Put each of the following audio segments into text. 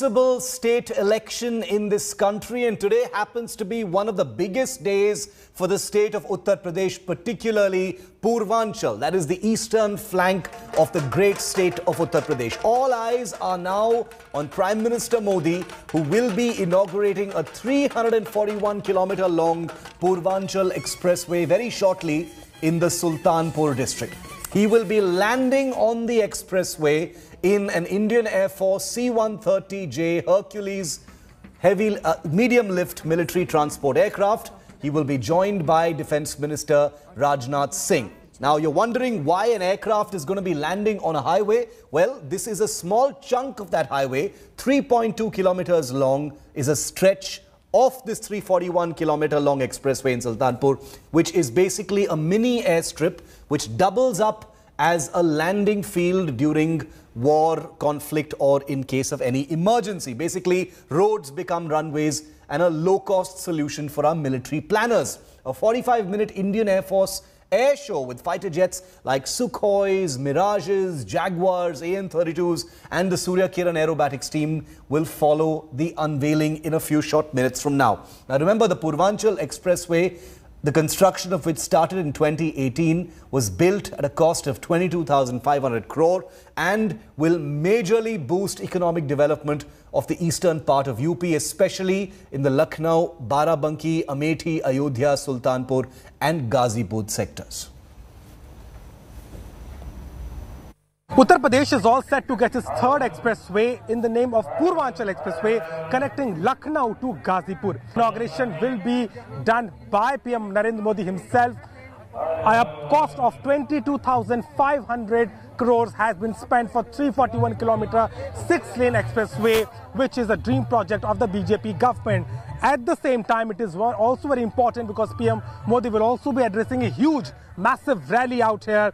municipal state election in this country and today happens to be one of the biggest days for the state of Uttar Pradesh, particularly Purvanchal, that is the eastern flank of the great state of Uttar Pradesh. All eyes are now on Prime Minister Modi, who will be inaugurating a 341 kilometer long Purvanchal Expressway very shortly in the Sultanpur district. He will be landing on the expressway in an Indian Air Force C-130J Hercules heavy uh, medium lift military transport aircraft. He will be joined by Defense Minister Rajnath Singh. Now you're wondering why an aircraft is going to be landing on a highway. Well, this is a small chunk of that highway, 3.2 kilometers long is a stretch of this 341 kilometer long expressway in Sultanpur, which is basically a mini airstrip which doubles up as a landing field during war, conflict, or in case of any emergency. Basically, roads become runways and a low-cost solution for our military planners. A 45-minute Indian Air Force air show with fighter jets like Sukhois, Mirages, Jaguars, AN-32s and the Surya Kiran Aerobatics team will follow the unveiling in a few short minutes from now. Now remember the Purvanchal Expressway the construction of which started in 2018 was built at a cost of 22,500 crore and will majorly boost economic development of the eastern part of UP, especially in the Lucknow, Barabanki, Amethi, Ayodhya, Sultanpur and Ghazipur sectors. Uttar Pradesh is all set to get its third expressway in the name of Purvanchal Expressway connecting Lucknow to Ghazipur. Inauguration will be done by PM Narendra Modi himself. A cost of 22,500 crores has been spent for 341 kilometer six-lane expressway, which is a dream project of the BJP government. At the same time, it is also very important because PM Modi will also be addressing a huge, massive rally out here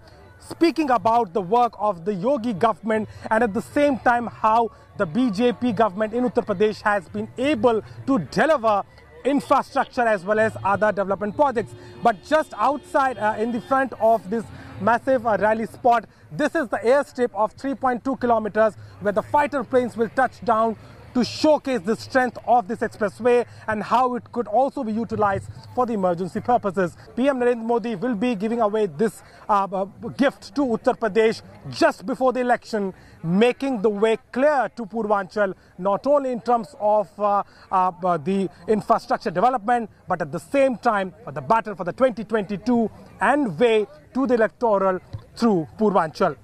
speaking about the work of the Yogi government and at the same time how the BJP government in Uttar Pradesh has been able to deliver infrastructure as well as other development projects. But just outside uh, in the front of this massive uh, rally spot, this is the airstrip of 3.2 kilometers where the fighter planes will touch down to showcase the strength of this expressway and how it could also be utilized for the emergency purposes. PM Narendra Modi will be giving away this uh, uh, gift to Uttar Pradesh just before the election, making the way clear to Purvanchal, not only in terms of uh, uh, uh the infrastructure development, but at the same time for the battle for the 2022 and way to the electoral through Purvanchal.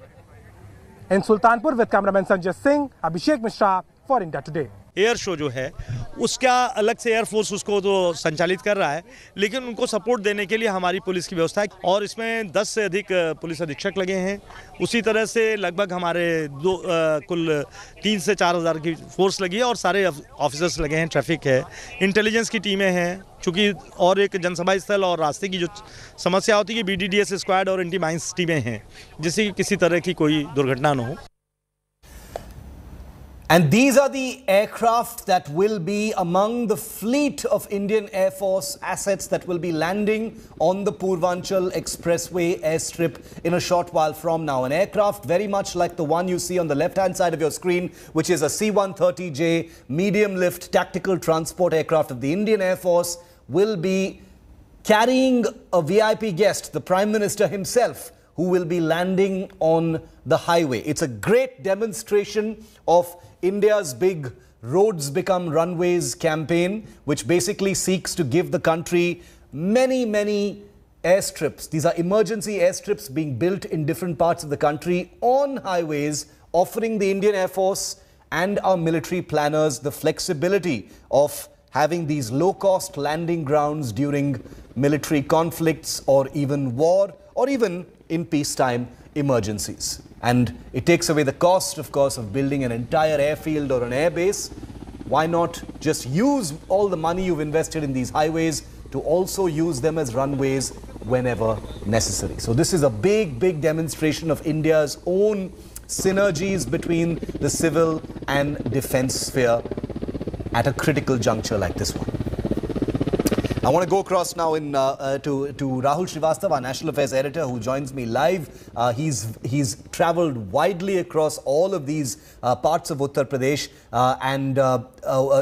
In Sultanpur with cameraman Sanjay Singh, Abhishek Mishra, for India Today air show जो है उसका अलग से air force उसको तो संचालित कर रहा है लेकिन उनको सपोर्ट देने के लिए हमारी पुलिस की व्यवस्था है और इसमें 10 से अधिक पुलिस अधीक्षक लगे हैं उसी तरह से लगभग हमारे दो आ, कुल तीन से चार हज़ार की फोर्स लगी है और सारे ऑफिसर्स लगे हैं ट्रैफिक है इंटेलिजेंस की टीमें हैं चूँकि और एक जनसभा स्थल और रास्ते की जो समस्या होती है कि बी स्क्वाड और एंटी माइंस टीमें हैं जिससे कि किसी तरह की कोई दुर्घटना न हो And these are the aircraft that will be among the fleet of Indian Air Force assets that will be landing on the Purvanchal Expressway airstrip in a short while from now. An aircraft very much like the one you see on the left-hand side of your screen, which is a C-130J medium-lift tactical transport aircraft of the Indian Air Force, will be carrying a VIP guest, the Prime Minister himself, who will be landing on the highway. It's a great demonstration of India's big Roads Become Runways campaign, which basically seeks to give the country many, many airstrips. These are emergency airstrips being built in different parts of the country on highways, offering the Indian Air Force and our military planners the flexibility of having these low-cost landing grounds during military conflicts or even war or even in peacetime emergencies. And it takes away the cost, of course, of building an entire airfield or an airbase. Why not just use all the money you've invested in these highways to also use them as runways whenever necessary. So this is a big, big demonstration of India's own synergies between the civil and defense sphere at a critical juncture like this one. I want to go across now in uh, uh, to to Rahul Srivastava, our national affairs editor, who joins me live. Uh, he's he's travelled widely across all of these uh, parts of Uttar Pradesh, uh, and uh,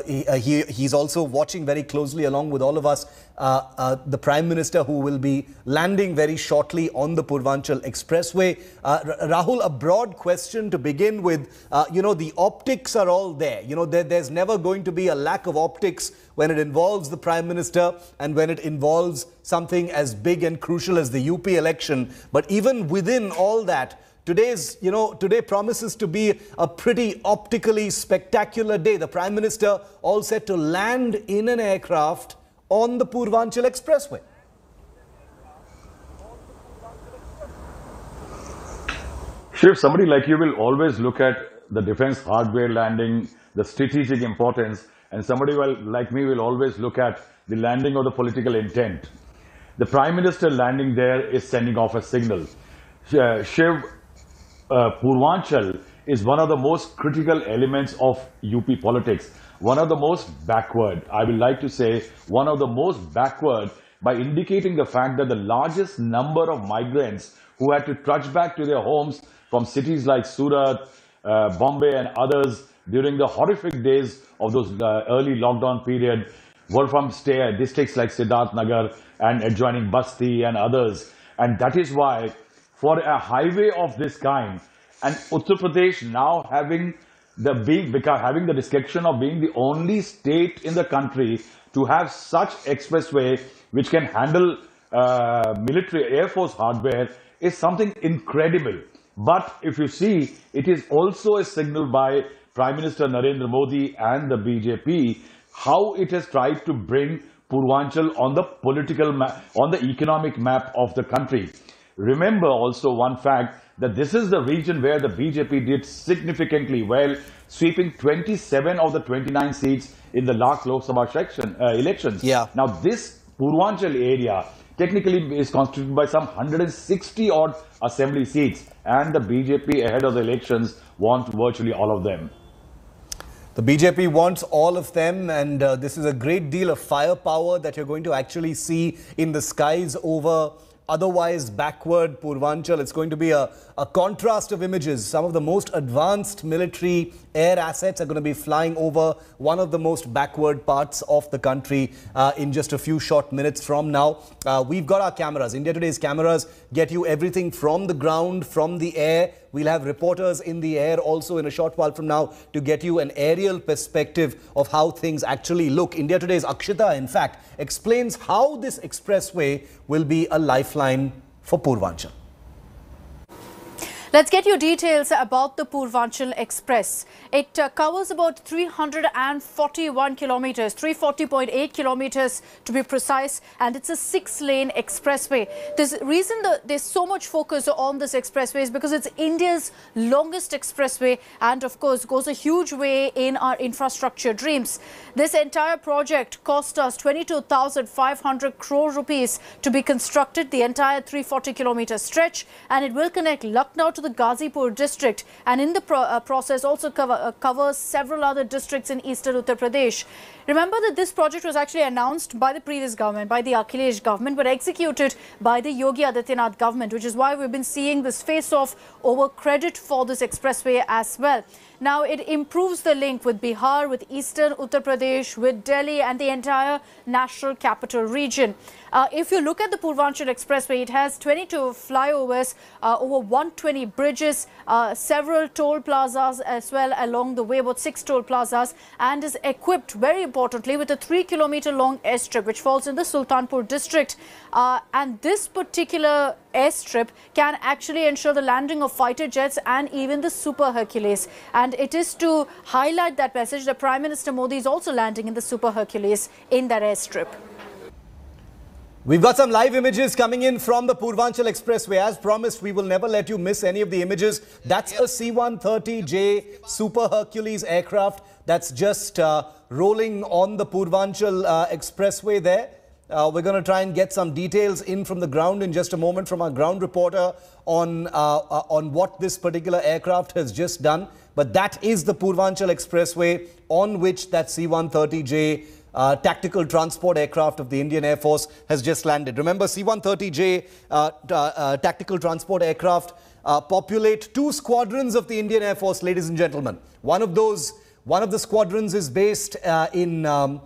he, he he's also watching very closely along with all of us uh, uh, the Prime Minister who will be landing very shortly on the Purvanchal Expressway. Uh, Rahul, a broad question to begin with. you know, the optics are all there. You know, there, there's never going to be a lack of optics when it involves the Prime Minister and when it involves something as big and crucial as the UP election. But even within all that, Today's, you know, today promises to be a pretty optically spectacular day. The Prime Minister all set to land in an aircraft on the Purvanchal Expressway. Shiv, somebody like you will always look at the defense hardware landing, the strategic importance, and somebody like me will always look at the landing of the political intent. The Prime Minister landing there is sending off a signal. Uh, Shiv, uh, Purvanchal is one of the most critical elements of UP politics one of the most backward. I would like to say one of the most backward by indicating the fact that the largest number of migrants who had to trudge back to their homes from cities like Surat, uh, Bombay and others during the horrific days of those uh, early lockdown period were from stay uh, districts like Siddharth Nagar and adjoining Basti and others. And that is why for a highway of this kind and Uttar Pradesh now having the being because having the distinction of being the only state in the country to have such expressway which can handle uh, military air force hardware is something incredible but if you see it is also a signal by prime minister narendra modi and the bjp how it has tried to bring purvanchal on the political on the economic map of the country remember also one fact that this is the region where the BJP did significantly well, sweeping 27 of the 29 seats in the last Lok Sabha section, uh, elections. Yeah. Now, this Purvanchal area technically is constituted by some 160 odd assembly seats, and the BJP ahead of the elections wants virtually all of them. The BJP wants all of them, and uh, this is a great deal of firepower that you're going to actually see in the skies over otherwise backward Purvanchal. It's going to be a, a contrast of images. Some of the most advanced military air assets are going to be flying over one of the most backward parts of the country uh, in just a few short minutes from now. Uh, we've got our cameras. India Today's cameras get you everything from the ground, from the air, We'll have reporters in the air also in a short while from now to get you an aerial perspective of how things actually look. India Today's Akshita, in fact, explains how this expressway will be a lifeline for Purvanchal. Let's get you details about the Purvanchal Express. It uh, covers about 341 kilometers, 340.8 kilometers to be precise, and it's a six-lane expressway. The reason that there's so much focus on this expressway is because it's India's longest expressway and, of course, goes a huge way in our infrastructure dreams. This entire project cost us 22,500 crore rupees to be constructed, the entire 340 kilometer stretch, and it will connect Lucknow to the Ghazipur district and in the pro uh, process also cover, uh, covers several other districts in eastern Uttar Pradesh. Remember that this project was actually announced by the previous government, by the Akhilesh government, but executed by the Yogi Adityanath government, which is why we've been seeing this face-off over credit for this expressway as well. Now, it improves the link with Bihar, with eastern Uttar Pradesh, with Delhi and the entire national capital region. Uh, if you look at the Purvanchal Expressway, it has 22 flyovers, uh, over 120 bridges, uh, several toll plazas as well along the way, about six toll plazas, and is equipped very importantly, with a three kilometer long airstrip, which falls in the Sultanpur district. Uh, and this particular airstrip can actually ensure the landing of fighter jets and even the Super Hercules. And it is to highlight that message that Prime Minister Modi is also landing in the Super Hercules in that airstrip. We've got some live images coming in from the Purvanchal Expressway. As promised, we will never let you miss any of the images. That's a C-130J Super Hercules aircraft that's just uh, rolling on the Purvanchal uh, Expressway there. Uh, we're going to try and get some details in from the ground in just a moment from our ground reporter on uh, uh, on what this particular aircraft has just done. But that is the Purvanchal Expressway on which that C-130J uh, tactical transport aircraft of the Indian Air Force has just landed. Remember, C-130J tactical transport aircraft populate two squadrons of the Indian Air Force, ladies and gentlemen. One of those one of the squadrons is based uh, in, um,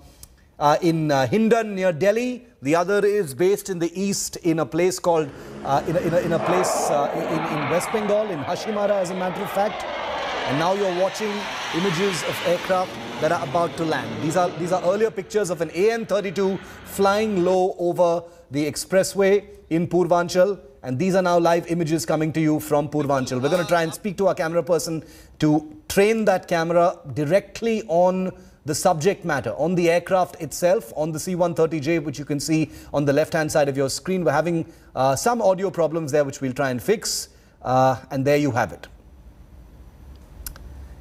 uh, in uh, Hindon near Delhi. The other is based in the east in a place called, uh, in a, in, a, in, a, place uh, in, in West Bengal, in Hashimara as a matter of fact. And now you're watching images of aircraft that are about to land. These are, these are earlier pictures of an AN-32 flying low over the expressway in Purvanchal. And these are now live images coming to you from Purvanchal. We're going to try and speak to our camera person to train that camera directly on the subject matter, on the aircraft itself, on the C-130J, which you can see on the left-hand side of your screen. We're having uh, some audio problems there, which we'll try and fix. Uh, and there you have it.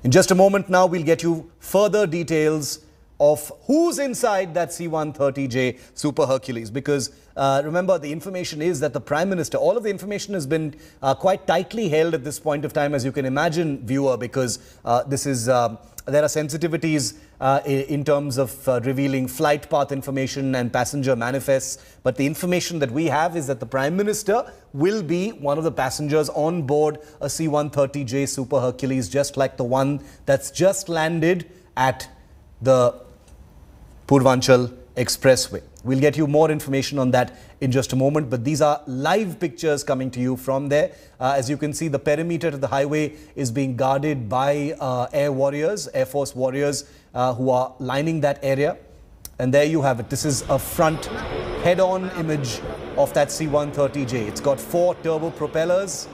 In just a moment now, we'll get you further details of who's inside that C-130J Super Hercules. Because uh, remember, the information is that the Prime Minister, all of the information has been uh, quite tightly held at this point of time, as you can imagine, viewer, because uh, this is uh, there are sensitivities uh, in terms of uh, revealing flight path information and passenger manifests. But the information that we have is that the Prime Minister will be one of the passengers on board a C-130J Super Hercules, just like the one that's just landed at the Purvanchal Expressway. We'll get you more information on that in just a moment, but these are live pictures coming to you from there. Uh, as you can see, the perimeter to the highway is being guarded by uh, air warriors, Air Force warriors uh, who are lining that area. And there you have it. This is a front head-on image of that C-130J. It's got four turbo propellers.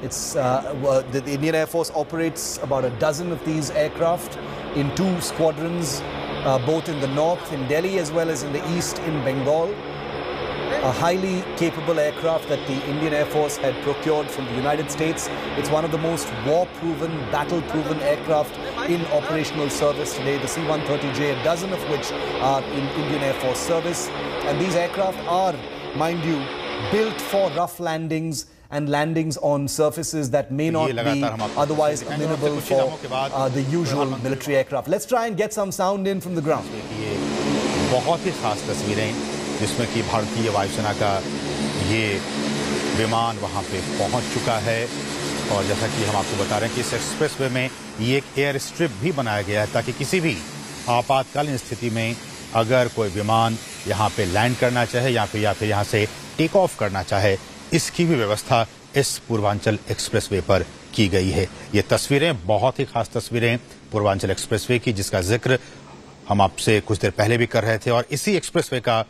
It's uh, the Indian Air Force operates about a dozen of these aircraft in two squadrons uh, both in the north in Delhi as well as in the east in Bengal. A highly capable aircraft that the Indian Air Force had procured from the United States. It's one of the most war-proven, battle-proven aircraft in operational service today, the C-130J, a dozen of which are in Indian Air Force service. And these aircraft are, mind you, built for rough landings, and landings on surfaces that may तो not be otherwise amenable for uh, the usual military aircraft. Let's try and get some sound in from the ground. बहुत ही खास तस्वीरें जिसमें कि भारतीय वायुसेना का ये विमान वहाँ पे पहुँच चुका है और जैसा कि हम आपको बता रहे हैं कि इस एक्सप्रेस वे में ये एक एयर स्ट्रिप भी बनाया गया है ताकि किसी भी आपातकालीन स्थिति में अगर कोई विमान यहाँ पे लैंड करना चाहे या फिर या फिर यहाँ से टेक ऑफ करना चाहे इसकी भी व्यवस्था इस पूर्वांचल एक्सप्रेसवे पर की गई है ये तस्वीरें बहुत ही खास तस्वीरें पूर्वांचल एक्सप्रेसवे की जिसका जिक्र हम आपसे कुछ देर पहले भी कर रहे थे और इसी एक्सप्रेसवे का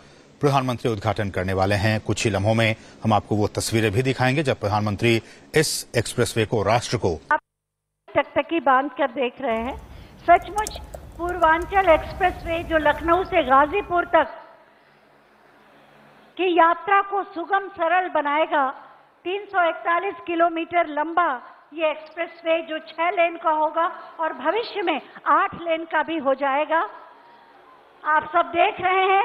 प्रधानमंत्री उद्घाटन करने वाले हैं कुछ ही लम्हों में हम आपको वो तस्वीरें भी दिखाएंगे जब प्रधानमंत्री इस एक्सप्रेसवे को राष्ट्र को आप टकटकी बांध कर देख रहे हैं सचमुच पूर्वांचल एक्सप्रेसवे जो लखनऊ से गाजीपुर तक कि यात्रा को सुगम सरल बनाएगा 341 किलोमीटर लंबा ये एक्सप्रेसवे जो छह लेन का होगा और भविष्य में आठ लेन का भी हो जाएगा आप सब देख रहे हैं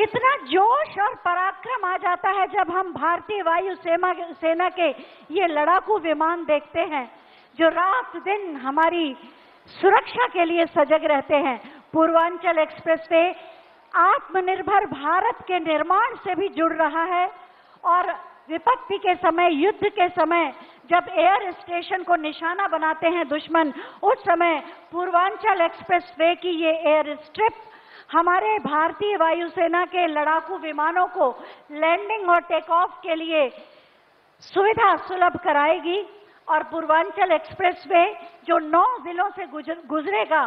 कितना जोश और पराक्रम आ जाता है जब हम भारतीय वायु सेना के ये लड़ाकू विमान देखते हैं जो रात दिन हमारी सुरक्षा के लिए सजग रहते हैं पूर्वांचल एक्सप्रेसवे आत्मनिर्भर भारत के निर्माण से भी जुड़ रहा है और विपत्ति के समय युद्ध के समय जब एयर स्टेशन को निशाना बनाते हैं दुश्मन उस समय पूर्वांचल एक्सप्रेस वे की ये एयर स्ट्रिप हमारे भारतीय वायुसेना के लड़ाकू विमानों को लैंडिंग और टेक ऑफ के लिए सुविधा सुलभ कराएगी और पूर्वांचल एक्सप्रेस वे जो नौ जिलों से गुजरेगा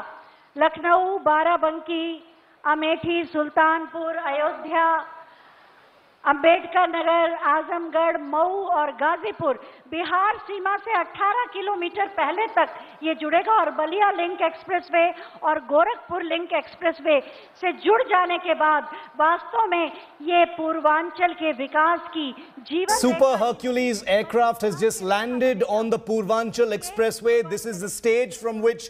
लखनऊ बाराबंकी अमेठी सुल्तानपुर अयोध्या अंबेडकर नगर आजमगढ़ मऊ और गाजीपुर बिहार सीमा से 18 किलोमीटर पहले तक ये जुड़ेगा और बलिया लिंक एक्सप्रेसवे और गोरखपुर लिंक एक्सप्रेसवे से जुड़ जाने के बाद वास्तव में ये पूर्वांचल के विकास की जीवन super Hercules aircraft has just landed on the Purvanchal expressway this is the stage from which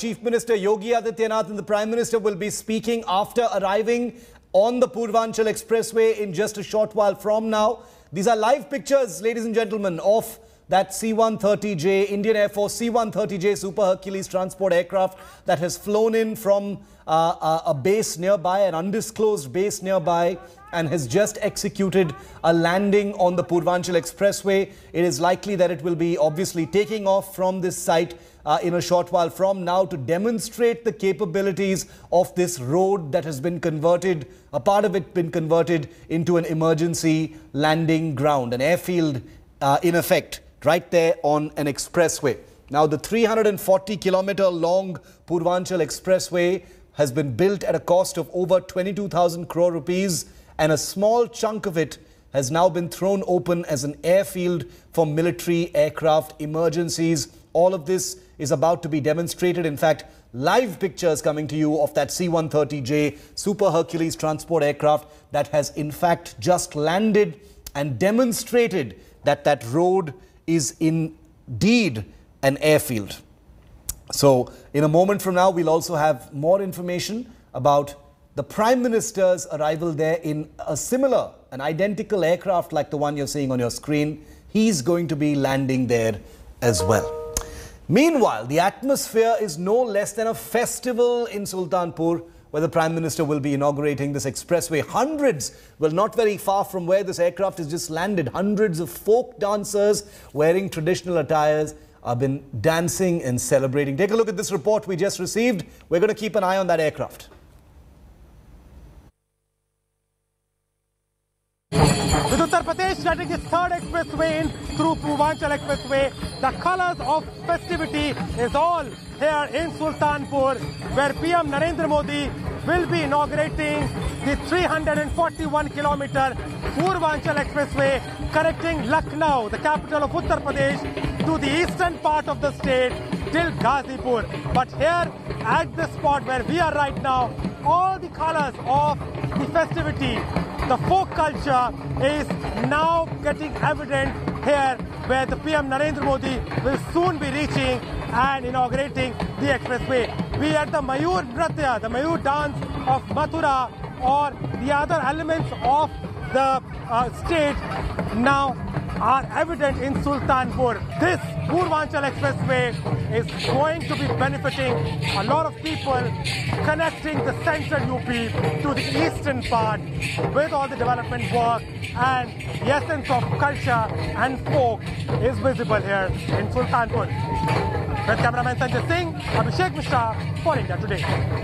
chief minister Yogi Adityanath and the prime minister will be speaking after arriving on the Purvanchal Expressway in just a short while from now. These are live pictures, ladies and gentlemen, of that C-130J, Indian Air Force C-130J Super Hercules transport aircraft that has flown in from uh, a base nearby, an undisclosed base nearby, and has just executed a landing on the Purvanchal Expressway. It is likely that it will be obviously taking off from this site uh, in a short while from now to demonstrate the capabilities of this road that has been converted, a part of it been converted into an emergency landing ground, an airfield uh, in effect, right there on an expressway. Now, the 340 kilometer long Purvanchal Expressway has been built at a cost of over 22,000 crore rupees, and a small chunk of it has now been thrown open as an airfield for military aircraft emergencies. All of this is about to be demonstrated. In fact, live pictures coming to you of that C-130J Super Hercules transport aircraft that has in fact just landed and demonstrated that that road is indeed an airfield. So in a moment from now, we'll also have more information about the Prime Minister's arrival there in a similar, an identical aircraft like the one you're seeing on your screen. He's going to be landing there as well. Meanwhile, the atmosphere is no less than a festival in Sultanpur where the Prime Minister will be inaugurating this expressway. Hundreds, well, not very far from where this aircraft has just landed, hundreds of folk dancers wearing traditional attires have been dancing and celebrating. Take a look at this report we just received. We're going to keep an eye on that aircraft. With Uttar Pradesh starting its third expressway in through Purvanchal Expressway, the colors of festivity is all here in Sultanpur, where PM Narendra Modi will be inaugurating the 341 kilometer Purvanchal Expressway connecting Lucknow, the capital of Uttar Pradesh, to the eastern part of the state till Ghazipur. But here at the spot where we are right now, all the colors of the festivity. The folk culture is now getting evident here where the PM Narendra Modi will soon be reaching and inaugurating the expressway. We at the Mayur Nratya, the Mayur dance of Mathura or the other elements of the uh, state now are evident in Sultanpur. This Purvanchal Expressway is going to be benefiting a lot of people, connecting the central UP to the eastern part with all the development work and the essence of culture and folk is visible here in Sultanpur. With cameraman Sanjay Singh, Abhishek Mishra for India Today.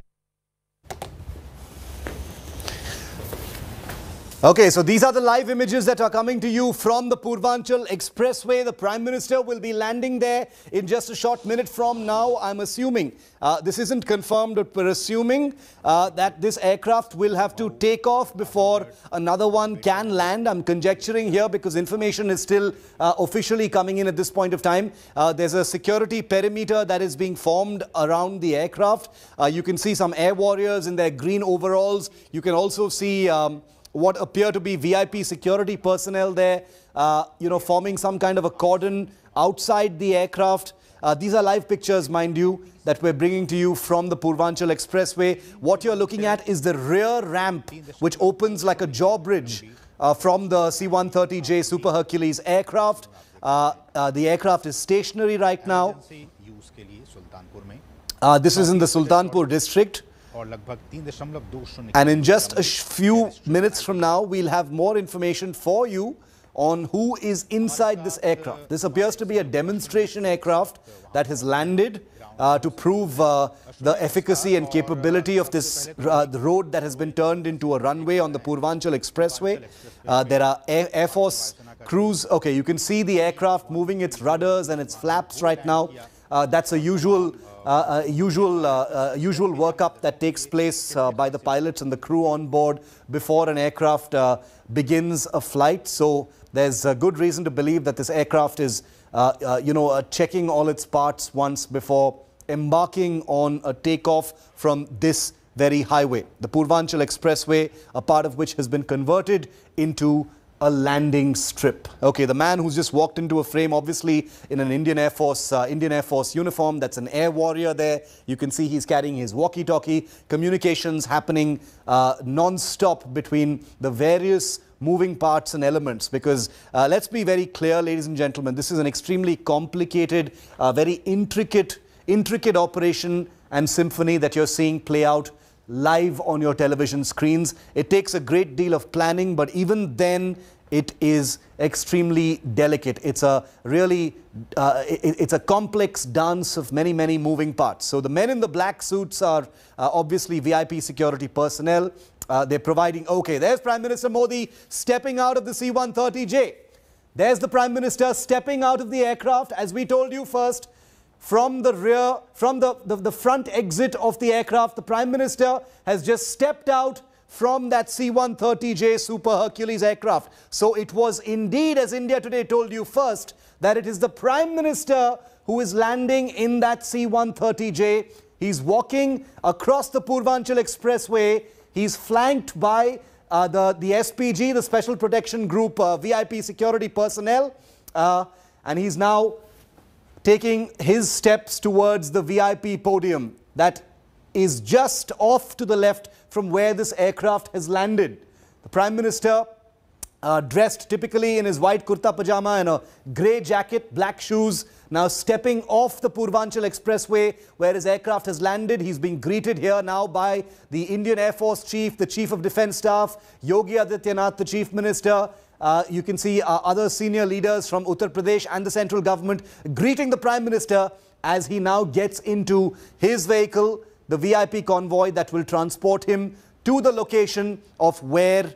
Okay, so these are the live images that are coming to you from the Purvanchal Expressway. The Prime Minister will be landing there in just a short minute from now, I'm assuming. Uh, this isn't confirmed, but we're assuming uh, that this aircraft will have to take off before another one can land. I'm conjecturing here because information is still uh, officially coming in at this point of time. Uh, there's a security perimeter that is being formed around the aircraft. Uh, you can see some air warriors in their green overalls. You can also see... Um, what appear to be VIP security personnel there, uh, you know, forming some kind of a cordon outside the aircraft. Uh, these are live pictures, mind you, that we're bringing to you from the Purvanchal Expressway. What you're looking at is the rear ramp, which opens like a drawbridge uh, from the C-130J Super Hercules aircraft. Uh, uh, the aircraft is stationary right now. Uh, this is in the Sultanpur district. And in just a few minutes from now, we'll have more information for you on who is inside this aircraft. This appears to be a demonstration aircraft that has landed uh, to prove uh, the efficacy and capability of this uh, road that has been turned into a runway on the Purvanchal Expressway. Uh, there are Air, Air Force crews. Okay, you can see the aircraft moving its rudders and its flaps right now. Uh, that's a usual uh, uh, usual, uh, uh, usual workup that takes place by the pilots and the crew on board before an aircraft begins a flight. So there's a good reason to believe that this aircraft is, you know, checking all its parts once before embarking on a takeoff from this very highway, the Purvanchal Expressway, a part of which has been converted into a landing strip. Okay, the man who's just walked into a frame, obviously in an Indian Air Force uh, Indian Air Force uniform. That's an air warrior there. You can see he's carrying his walkie-talkie. Communications happening uh, non-stop between the various moving parts and elements because uh, let's be very clear ladies and gentlemen this is an extremely complicated uh, very intricate intricate operation and symphony that you're seeing play out live on your television screens. It takes a great deal of planning, but even then, it is extremely delicate. It's a really, uh, it, it's a complex dance of many, many moving parts. So the men in the black suits are uh, obviously VIP security personnel. Uh, they're providing, okay, there's Prime Minister Modi stepping out of the C-130J. There's the Prime Minister stepping out of the aircraft. As we told you first, from the rear, from the, the, the front exit of the aircraft. The Prime Minister has just stepped out from that C-130J Super Hercules aircraft. So it was indeed, as India Today told you first, that it is the Prime Minister who is landing in that C-130J. He's walking across the Purvanchal Expressway. He's flanked by uh, the, the SPG, the Special Protection Group uh, VIP security personnel. Uh, and he's now taking his steps towards the VIP podium that is just off to the left from where this aircraft has landed. The Prime Minister, uh, dressed typically in his white kurta pajama and a grey jacket, black shoes, now stepping off the Purvanchal Expressway where his aircraft has landed. He's being greeted here now by the Indian Air Force Chief, the Chief of Defence Staff, Yogi Adityanath, the Chief Minister, uh, you can see uh, other senior leaders from Uttar Pradesh and the central government greeting the Prime Minister as he now gets into his vehicle, the VIP convoy that will transport him to the location of where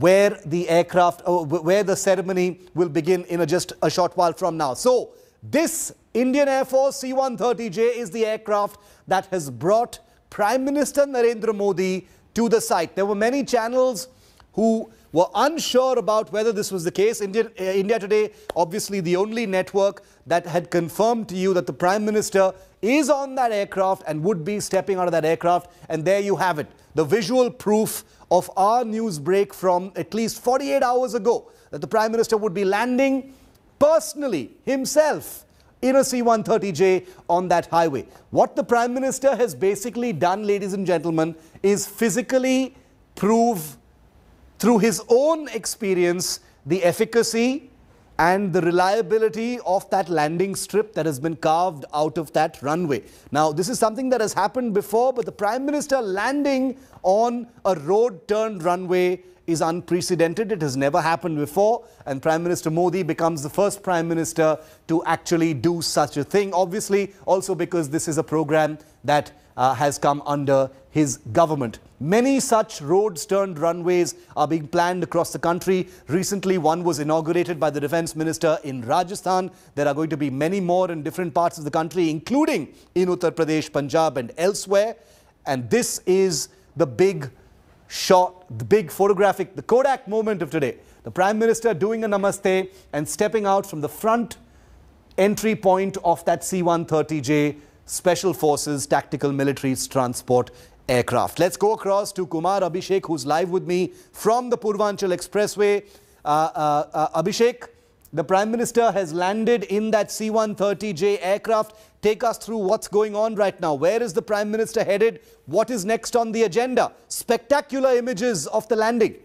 where the aircraft, uh, where the ceremony will begin in a, just a short while from now. So this Indian Air Force C-130J is the aircraft that has brought Prime Minister Narendra Modi to the site. There were many channels who were unsure about whether this was the case. India, uh, India Today, obviously the only network that had confirmed to you that the Prime Minister is on that aircraft and would be stepping out of that aircraft. And there you have it, the visual proof of our news break from at least 48 hours ago that the Prime Minister would be landing personally, himself, in a C-130J on that highway. What the Prime Minister has basically done, ladies and gentlemen, is physically prove through his own experience the efficacy and the reliability of that landing strip that has been carved out of that runway. Now, this is something that has happened before, but the Prime Minister landing on a road-turned runway is unprecedented. It has never happened before. And Prime Minister Modi becomes the first Prime Minister to actually do such a thing. Obviously, also because this is a program that uh, has come under his government. Many such roads turned runways are being planned across the country. Recently, one was inaugurated by the defense minister in Rajasthan. There are going to be many more in different parts of the country, including in Uttar Pradesh, Punjab and elsewhere. And this is the big shot, the big photographic, the Kodak moment of today. The Prime Minister doing a namaste and stepping out from the front entry point of that C-130J Special Forces Tactical Military Transport aircraft. Let's go across to Kumar Abhishek, who's live with me from the Purvanchal Expressway. Uh, uh, uh Abhishek, the Prime Minister has landed in that C-130J aircraft. Take us through what's going on right now. Where is the Prime Minister headed? What is next on the agenda? Spectacular images of the landing.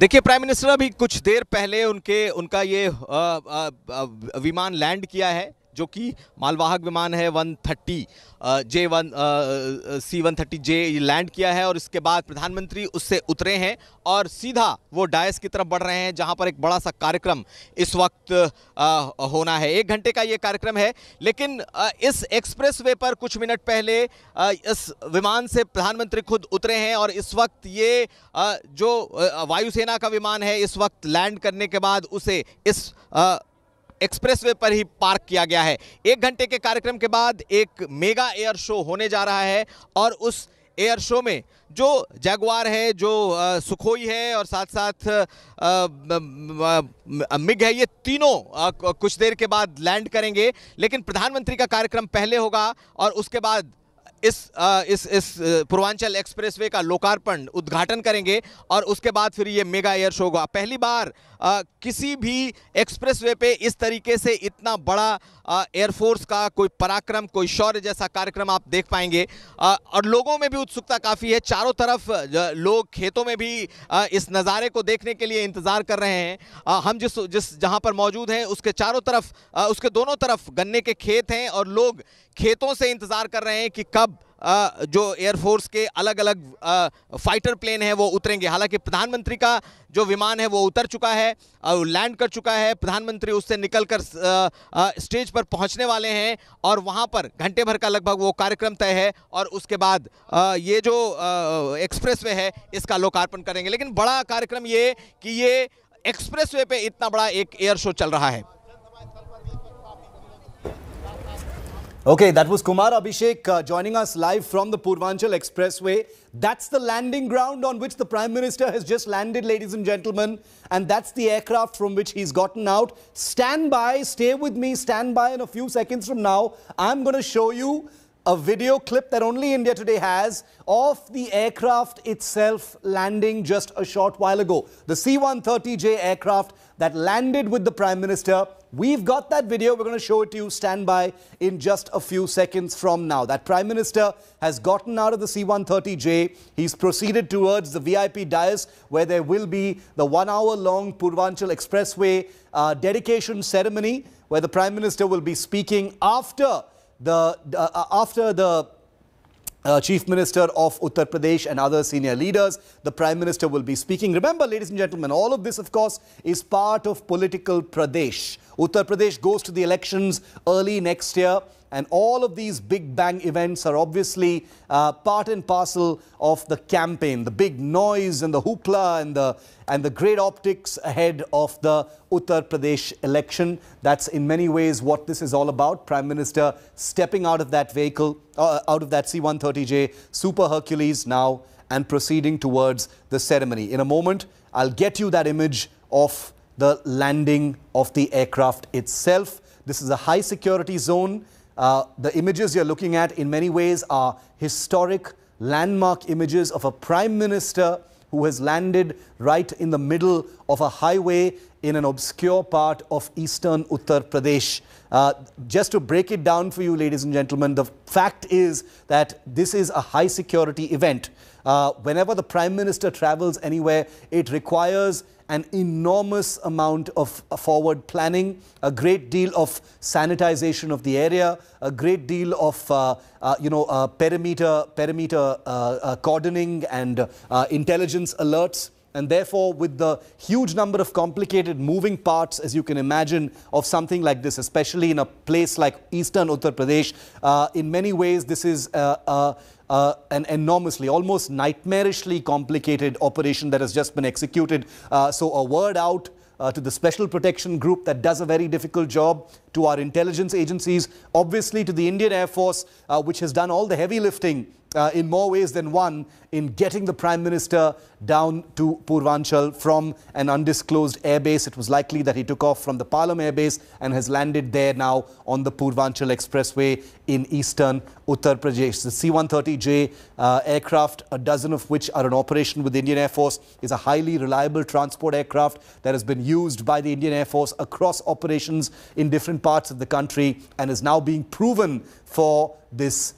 देखिए prime minister अभी कुछ देर पहले उनके उनका ये आ, आ, आ, विमान land किया है जो कि मालवाहक विमान है 130 J one C one thirty J land किया है और इसके बाद प्रधानमंत्री उससे उतरे हैं और सीधा वो डायस की तरफ बढ़ रहे हैं जहां पर एक बड़ा सा कार्यक्रम इस वक्त आ, होना है एक घंटे का ये कार्यक्रम है लेकिन आ, इस एक्सप्रेस वे पर कुछ मिनट पहले आ, इस विमान से प्रधानमंत्री खुद उतरे हैं और इस वक्त ये आ, जो वायुसेना का विमान है इस वक्त लैंड करने के बाद उसे इस आ, एक्सप्रेसवे पर ही पार्क किया गया है एक घंटे के कार्यक्रम के बाद एक मेगा एयर शो होने जा रहा है और उस एयर शो में जो जैगवार है जो सुखोई है और साथ साथ मिग है ये तीनों कुछ देर के बाद लैंड करेंगे लेकिन प्रधानमंत्री का कार्यक्रम पहले होगा और उसके बाद इस आ, इस इस पूर्वांचल एक्सप्रेसवे का लोकार्पण उद्घाटन करेंगे और उसके बाद फिर ये मेगा एयर शो होगा पहली बार आ, किसी भी एक्सप्रेसवे पे इस तरीके से इतना बड़ा एयरफोर्स का कोई पराक्रम कोई शौर्य जैसा कार्यक्रम आप देख पाएंगे आ, और लोगों में भी उत्सुकता काफ़ी है चारों तरफ लोग खेतों में भी आ, इस नज़ारे को देखने के लिए इंतज़ार कर रहे हैं आ, हम जिस जिस जहाँ पर मौजूद हैं उसके चारों तरफ आ, उसके दोनों तरफ गन्ने के खेत हैं और लोग खेतों से इंतज़ार कर रहे हैं कि कब जो एयरफोर्स के अलग अलग फाइटर प्लेन हैं वो उतरेंगे हालांकि प्रधानमंत्री का जो विमान है वो उतर चुका है लैंड कर चुका है प्रधानमंत्री उससे निकलकर स्टेज पर पहुंचने वाले हैं और वहां पर घंटे भर का लगभग वो कार्यक्रम तय है और उसके बाद ये जो एक्सप्रेसवे है इसका लोकार्पण करेंगे लेकिन बड़ा कार्यक्रम ये कि ये वे पे इतना बड़ा एक एयर शो चल रहा है Okay, that was Kumar Abhishek uh, joining us live from the Purvanchal Expressway. That's the landing ground on which the Prime Minister has just landed, ladies and gentlemen. And that's the aircraft from which he's gotten out. Stand by, stay with me, stand by in a few seconds from now. I'm going to show you a video clip that only India Today has of the aircraft itself landing just a short while ago. The C-130J aircraft that landed with the Prime Minister We've got that video. We're going to show it to you. Stand by in just a few seconds from now. That Prime Minister has gotten out of the C-130J. He's proceeded towards the VIP dais where there will be the one-hour-long Purvanchal Expressway uh, dedication ceremony where the Prime Minister will be speaking after the, uh, uh after the uh, Chief Minister of Uttar Pradesh and other senior leaders. The Prime Minister will be speaking. Remember, ladies and gentlemen, all of this, of course, is part of political Pradesh. Uttar Pradesh goes to the elections early next year. And all of these big bang events are obviously uh, part and parcel of the campaign, the big noise and the hoopla and the, and the great optics ahead of the Uttar Pradesh election. That's in many ways what this is all about. Prime Minister stepping out of that vehicle, uh, out of that C-130J Super Hercules now and proceeding towards the ceremony. In a moment, I'll get you that image of the landing of the aircraft itself. This is a high security zone. Uh, the images you're looking at in many ways are historic landmark images of a prime minister who has landed right in the middle of a highway in an obscure part of eastern Uttar Pradesh. Uh, just to break it down for you, ladies and gentlemen, the fact is that this is a high security event. Uh, whenever the Prime Minister travels anywhere, it requires an enormous amount of forward planning, a great deal of sanitization of the area, a great deal of uh, uh, you know uh, perimeter perimeter uh, uh, cordoning and uh, intelligence alerts. And therefore, with the huge number of complicated moving parts, as you can imagine, of something like this, especially in a place like eastern Uttar Pradesh, in many ways, this is uh, an enormously, almost nightmarishly complicated operation that has just been executed. Uh, so a word out uh, to the Special Protection Group that does a very difficult job, to our intelligence agencies, obviously to the Indian Air Force, uh, which has done all the heavy lifting uh, in more ways than one in getting the Prime Minister down to Purvanchal from an undisclosed airbase. It was likely that he took off from the Palam airbase and has landed there now on the Purvanchal Expressway in eastern Uttar Pradesh. The C-130J uh, aircraft, a dozen of which are in operation with the Indian Air Force, is a highly reliable transport aircraft that has been used by the Indian Air Force across operations in different parts of the country and is now being proven for this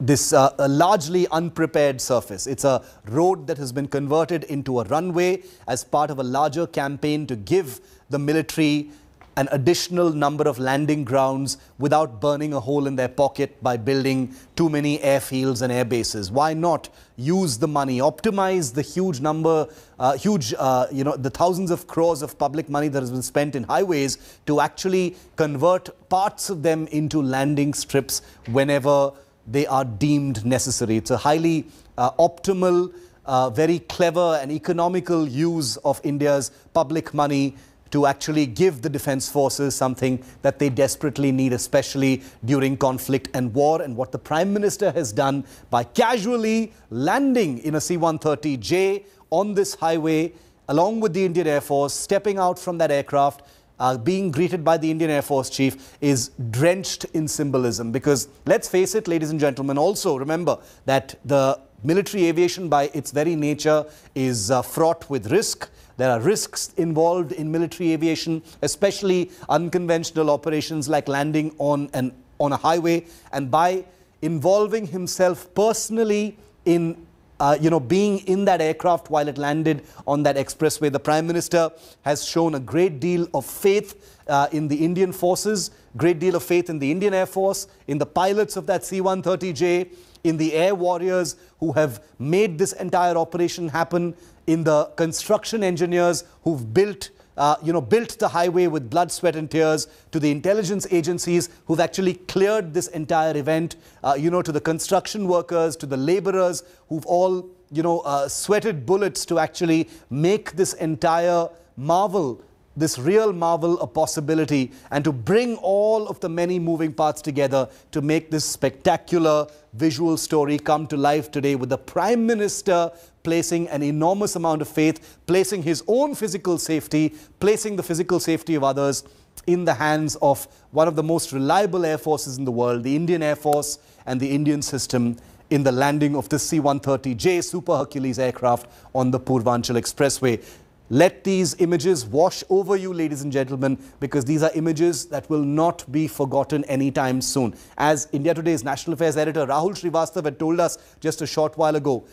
this uh, largely unprepared surface. It's a road that has been converted into a runway as part of a larger campaign to give the military an additional number of landing grounds without burning a hole in their pocket by building too many airfields and air bases. Why not use the money, optimize the huge number, uh, huge, uh, you know, the thousands of crores of public money that has been spent in highways to actually convert parts of them into landing strips whenever they are deemed necessary. It's a highly uh, optimal, uh, very clever and economical use of India's public money to actually give the defense forces something that they desperately need, especially during conflict and war. And what the prime minister has done by casually landing in a C-130J on this highway, along with the Indian Air Force, stepping out from that aircraft uh, being greeted by the Indian Air Force Chief is drenched in symbolism because let's face it, ladies and gentlemen, also remember that the military aviation by its very nature is uh, fraught with risk. There are risks involved in military aviation, especially unconventional operations like landing on, an, on a highway. And by involving himself personally in uh, you know, being in that aircraft while it landed on that expressway. The Prime Minister has shown a great deal of faith uh, in the Indian forces, great deal of faith in the Indian Air Force, in the pilots of that C-130J, in the air warriors who have made this entire operation happen, in the construction engineers who've built uh, you know, built the highway with blood, sweat and tears, to the intelligence agencies who've actually cleared this entire event, uh, you know, to the construction workers, to the laborers who've all, you know, uh, sweated bullets to actually make this entire marvel this real marvel a possibility and to bring all of the many moving parts together to make this spectacular visual story come to life today with the Prime Minister placing an enormous amount of faith, placing his own physical safety, placing the physical safety of others in the hands of one of the most reliable air forces in the world, the Indian Air Force and the Indian system in the landing of this C-130J Super Hercules aircraft on the Purvanchal Expressway. Let these images wash over you, ladies and gentlemen, because these are images that will not be forgotten anytime soon. As India Today's National Affairs editor Rahul Srivastava had told us just a short while ago,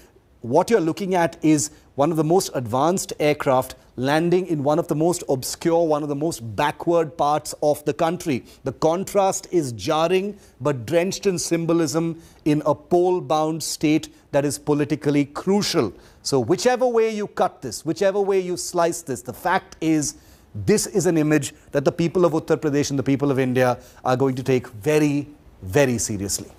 what you're looking at is one of the most advanced aircraft landing in one of the most obscure, one of the most backward parts of the country. The contrast is jarring, but drenched in symbolism in a pole-bound state that is politically crucial. So whichever way you cut this, whichever way you slice this, the fact is this is an image that the people of Uttar Pradesh and the people of India are going to take very, very seriously.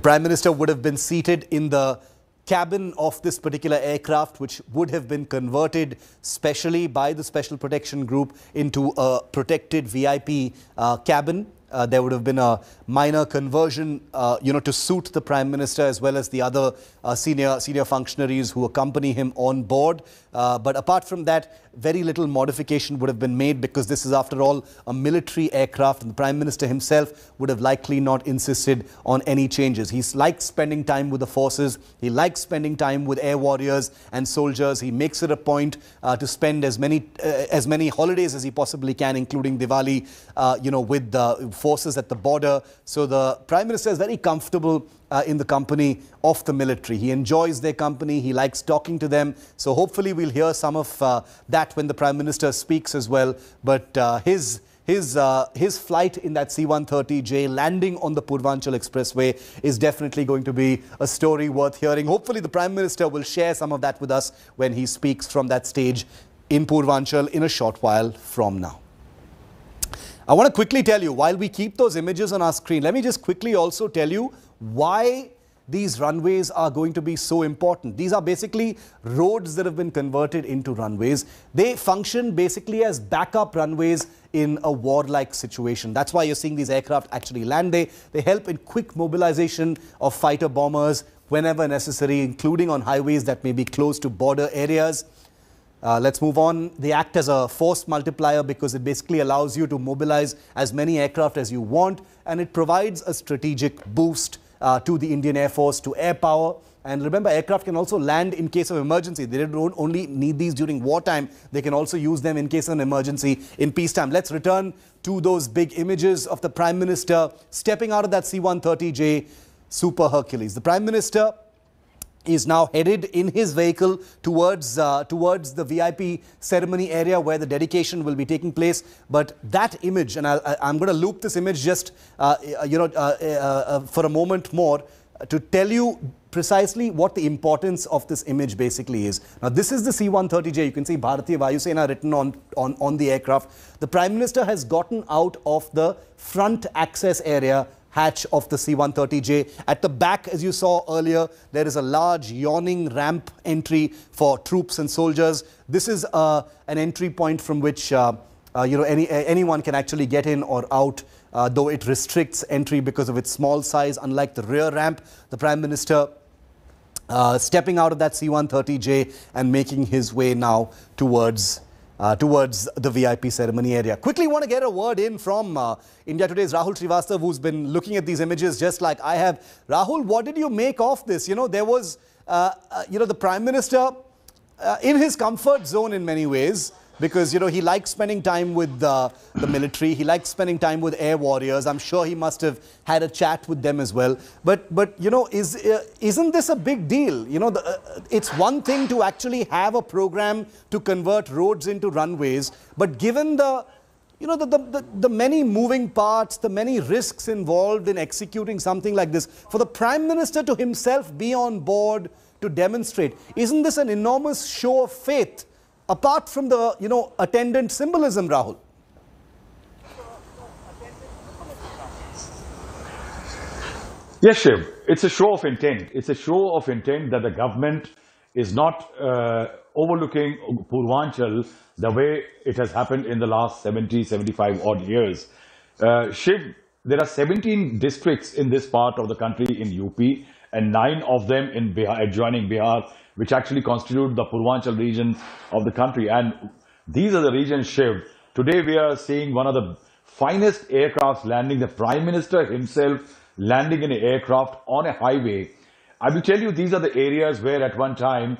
The Prime Minister would have been seated in the cabin of this particular aircraft, which would have been converted specially by the Special Protection Group into a protected VIP uh, cabin uh, there would have been a minor conversion, uh, you know, to suit the prime minister as well as the other uh, senior senior functionaries who accompany him on board. Uh, but apart from that, very little modification would have been made because this is, after all, a military aircraft, and the prime minister himself would have likely not insisted on any changes. He likes spending time with the forces. He likes spending time with air warriors and soldiers. He makes it a point uh, to spend as many uh, as many holidays as he possibly can, including Diwali, you know, with the forces at the border. So the Prime Minister is very comfortable uh, in the company of the military. He enjoys their company. He likes talking to them. So hopefully we'll hear some of uh, that when the Prime Minister speaks as well. But uh, his his, uh, his flight in that C-130J landing on the Purvanchal Expressway is definitely going to be a story worth hearing. Hopefully the Prime Minister will share some of that with us when he speaks from that stage in Purvanchal in a short while from now. I want to quickly tell you, while we keep those images on our screen, let me just quickly also tell you why these runways are going to be so important. These are basically roads that have been converted into runways. They function basically as backup runways in a warlike situation. That's why you're seeing these aircraft actually land. They, they help in quick mobilization of fighter bombers whenever necessary, including on highways that may be close to border areas. Uh, let's move on. They act as a force multiplier because it basically allows you to mobilize as many aircraft as you want and it provides a strategic boost uh, to the Indian Air Force, to air power. And remember, aircraft can also land in case of emergency. They don't only need these during wartime, they can also use them in case of an emergency in peacetime. Let's return to those big images of the Prime Minister stepping out of that C-130J Super Hercules. The Prime Minister is now headed in his vehicle towards uh, towards the VIP ceremony area where the dedication will be taking place. But that image, and I, am going to loop this image just uh, uh you know uh, uh, uh, for a moment more to tell you precisely what the importance of this image basically is. Now, this is the C-130J. You can see Bharatiya Vayu Sena written on, on, on the aircraft. The Prime Minister has gotten out of the front access area hatch of the C-130J. At the back, as you saw earlier, there is a large yawning ramp entry for troops and soldiers. This is uh, an entry point from which uh, uh, you know any, anyone can actually get in or out. Uh, though it restricts entry because of its small size, unlike the rear ramp, the Prime Minister uh, stepping out of that C-130J and making his way now towards uh, towards the VIP ceremony area. Quickly want to get a word in from uh, India Today's Rahul Srivastav, who's been looking at these images just like I have. Rahul, what did you make of this? You know, there was, uh, uh you know, the Prime Minister uh, in his comfort zone in many ways, because you know he likes spending time with uh, the military. He likes spending time with air warriors. I'm sure he must have had a chat with them as well. But but you know is uh, isn't this a big deal? You know the, uh, it's one thing to actually have a program to convert roads into runways, but given the you know, the, the, the, many moving parts, the many risks involved in executing something like this, for the Prime Minister to himself be on board to demonstrate, isn't this an enormous show of faith apart from the, you know, attendant symbolism, Rahul. Yes, Shiv. It's a show of intent. It's a show of intent that the government is not uh, overlooking Purvanchal the way it has happened in the last 70, 75 odd years. Uh, Shiv, there are 17 districts in this part of the country in UP and nine of them in Bihar, adjoining Bihar which actually constitute the Purvanchal region of the country. And these are the regions, Shiv. Today we are seeing one of the finest aircrafts landing, the Prime Minister himself landing in an aircraft on a highway. I will tell you these are the areas where at one time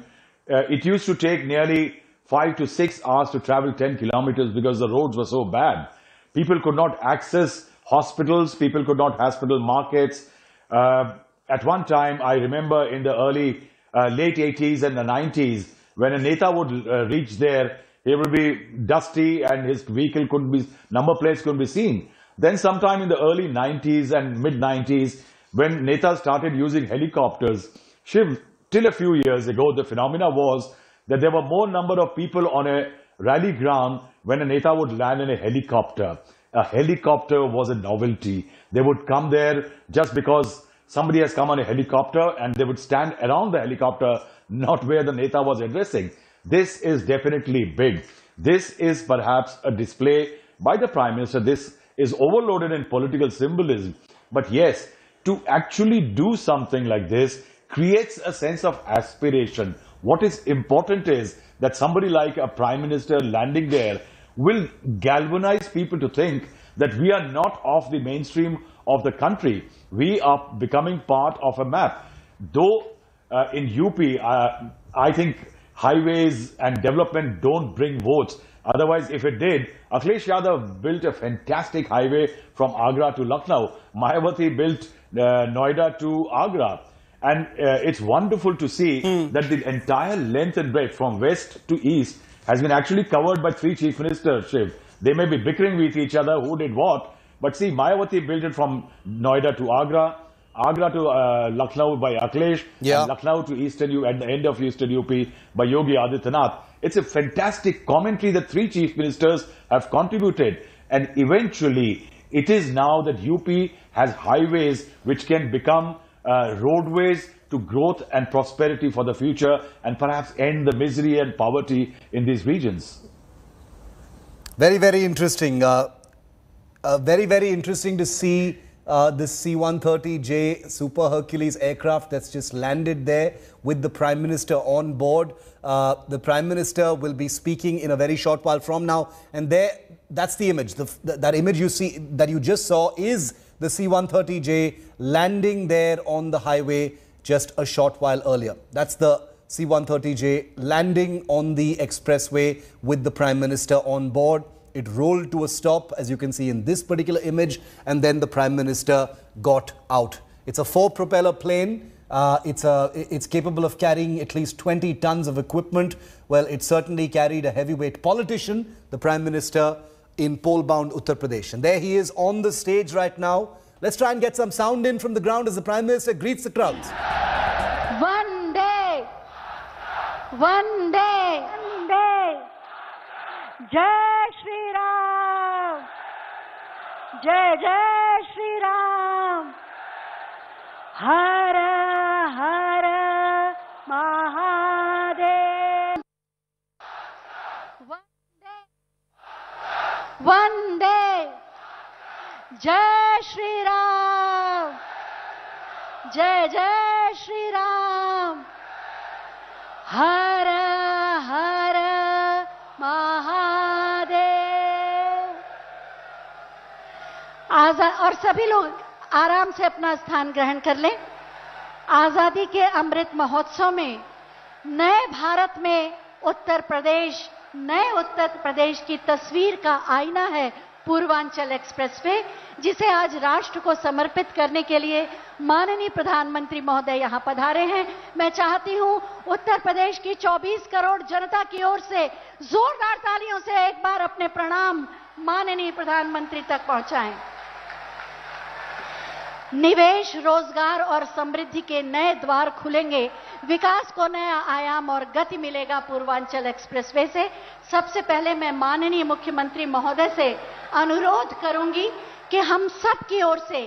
uh, it used to take nearly five to six hours to travel 10 kilometers because the roads were so bad. People could not access hospitals, people could not hospital markets. Uh, at one time, I remember in the early uh, late 80s and the 90s, when a neta would uh, reach there, he would be dusty and his vehicle couldn't be, number plates couldn't be seen. Then sometime in the early 90s and mid 90s, when neta started using helicopters, Shiv, till a few years ago, the phenomena was that there were more number of people on a rally ground when a neta would land in a helicopter. A helicopter was a novelty. They would come there just because somebody has come on a helicopter and they would stand around the helicopter, not where the Neta was addressing. This is definitely big. This is perhaps a display by the Prime Minister. This is overloaded in political symbolism. But yes, to actually do something like this creates a sense of aspiration. What is important is that somebody like a Prime Minister landing there will galvanize people to think that we are not off the mainstream of the country. We are becoming part of a map. Though uh, in UP, uh, I think highways and development don't bring votes. Otherwise, if it did, Akhilesh Yadav built a fantastic highway from Agra to Lucknow. Mayawati built uh, Noida to Agra. And uh, it's wonderful to see mm. that the entire length and breadth from west to east has been actually covered by three chief ministers. They may be bickering with each other who did what, but see, Mayawati built it from Noida to Agra, Agra to uh, Lucknow by Akhilesh, yeah. Lucknow to Eastern U at the end of Eastern UP by Yogi Adityanath. It's a fantastic commentary that three chief ministers have contributed. And eventually, it is now that UP has highways which can become uh, roadways to growth and prosperity for the future and perhaps end the misery and poverty in these regions. Very, very interesting. Uh uh, very, very interesting to see uh, this C-130J Super Hercules aircraft that's just landed there with the Prime Minister on board. Uh, the Prime Minister will be speaking in a very short while from now. And there, that's the image. The, that image you see, that you just saw is the C-130J landing there on the highway just a short while earlier. That's the C-130J landing on the expressway with the Prime Minister on board. It rolled to a stop, as you can see in this particular image, and then the Prime Minister got out. It's a four propeller plane. Uh, it's, a, it's capable of carrying at least 20 tons of equipment. Well, it certainly carried a heavyweight politician, the Prime Minister, in pole-bound Uttar Pradesh. And there he is on the stage right now. Let's try and get some sound in from the ground as the Prime Minister greets the crowds. One day, one day, one day. जय श्री राम जय जय श्री राम हर हर महादेव वंदे वंदे जय श्री राम जय जय श्री राम आजाद और सभी लोग आराम से अपना स्थान ग्रहण कर लें आजादी के अमृत महोत्सव में नए भारत में उत्तर प्रदेश नए उत्तर प्रदेश की तस्वीर का आईना है पूर्वांचल एक्सप्रेसवे जिसे आज राष्ट्र को समर्पित करने के लिए माननीय प्रधानमंत्री महोदय यहाँ पधारे हैं मैं चाहती हूँ उत्तर प्रदेश की 24 करोड़ जनता की ओर से जोरदार तालियों से एक बार अपने प्रणाम माननीय प्रधानमंत्री तक पहुंचाएं। निवेश रोजगार और समृद्धि के नए द्वार खुलेंगे विकास को नया आयाम और गति मिलेगा पूर्वांचल एक्सप्रेसवे से सबसे पहले मैं माननीय मुख्यमंत्री महोदय से अनुरोध करूंगी कि हम सब की ओर से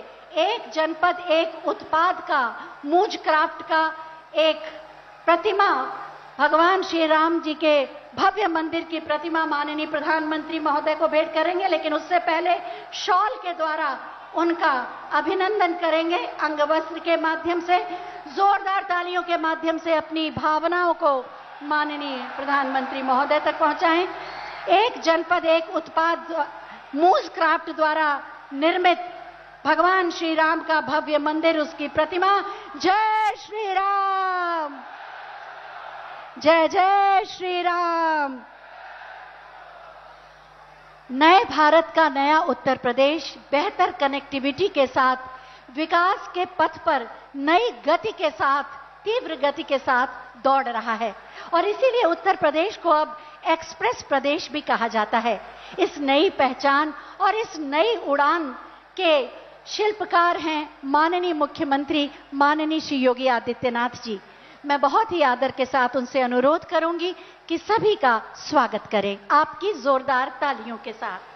एक जनपद एक उत्पाद का मूज क्राफ्ट का एक प्रतिमा भगवान श्री राम जी के भव्य मंदिर की प्रतिमा माननीय प्रधानमंत्री महोदय को भेंट करेंगे लेकिन उससे पहले शॉल के द्वारा उनका अभिनंदन करेंगे अंगवस्त्र के माध्यम से जोरदार तालियों के माध्यम से अपनी भावनाओं को माननीय प्रधानमंत्री महोदय तक पहुंचाएं एक जनपद एक उत्पाद मूज क्राफ्ट द्वारा निर्मित भगवान श्री राम का भव्य मंदिर उसकी प्रतिमा जय श्री राम जय जय श्री राम नए भारत का नया उत्तर प्रदेश बेहतर कनेक्टिविटी के साथ विकास के पथ पर नई गति के साथ तीव्र गति के साथ दौड़ रहा है और इसीलिए उत्तर प्रदेश को अब एक्सप्रेस प्रदेश भी कहा जाता है इस नई पहचान और इस नई उड़ान के शिल्पकार हैं माननीय मुख्यमंत्री माननीय श्री योगी आदित्यनाथ जी मैं बहुत ही आदर के साथ उनसे अनुरोध करूंगी कि सभी का स्वागत करें आपकी जोरदार तालियों के साथ